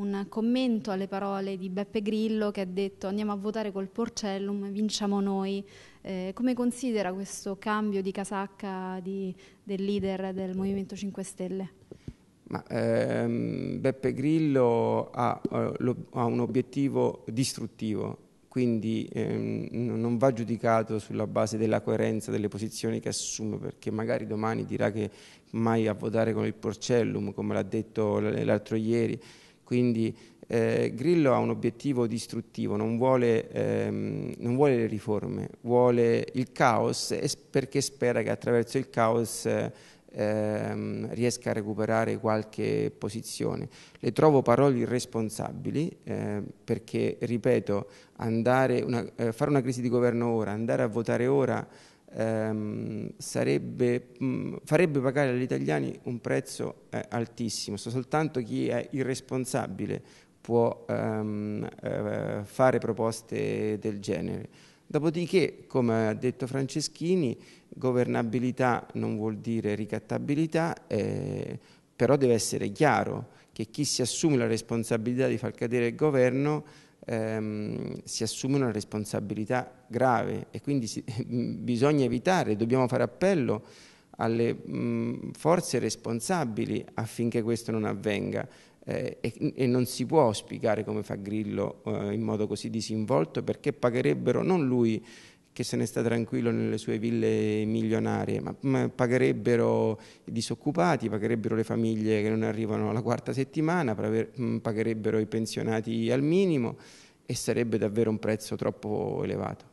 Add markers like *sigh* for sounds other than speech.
un commento alle parole di Beppe Grillo che ha detto andiamo a votare col Porcellum, vinciamo noi. Eh, come considera questo cambio di casacca di, del leader del Movimento 5 Stelle? Ma, ehm, Beppe Grillo ha, eh, ha, un obiettivo distruttivo, quindi ehm, non va giudicato sulla base della coerenza delle posizioni che assume, perché magari domani dirà che mai a votare con il Porcellum, come l'ha detto l'altro ieri. Quindi eh, Grillo ha un obiettivo distruttivo, non vuole, ehm, non vuole le riforme, vuole il caos perché spera che attraverso il caos ehm, riesca a recuperare qualche posizione. Le trovo parole irresponsabili eh, perché, ripeto, una, eh, fare una crisi di governo ora, andare a votare ora ehm, sarebbe, mh, mm, farebbe pagare agli italiani un prezzo eh, altissimo, soltanto chi è irresponsabile può ehm, eh, fare proposte del genere. Dopodiché, come ha detto Franceschini, governabilità non vuol dire ricattabilità, eh, però deve essere chiaro che chi si assume la responsabilità di far cadere il governo ehm, si assume una responsabilità grave e quindi si, *laughs* bisogna evitare, dobbiamo fare appello alle mh, forze responsabili affinché questo non avvenga. Eh, e, e, non si può spiegare come fa Grillo eh, in modo così disinvolto perché pagherebbero non lui che se ne sta tranquillo nelle sue ville milionarie, ma pagherebbero i disoccupati, pagherebbero le famiglie che non arrivano alla quarta settimana, mm, pagherebbero i pensionati al minimo e sarebbe davvero un prezzo troppo elevato.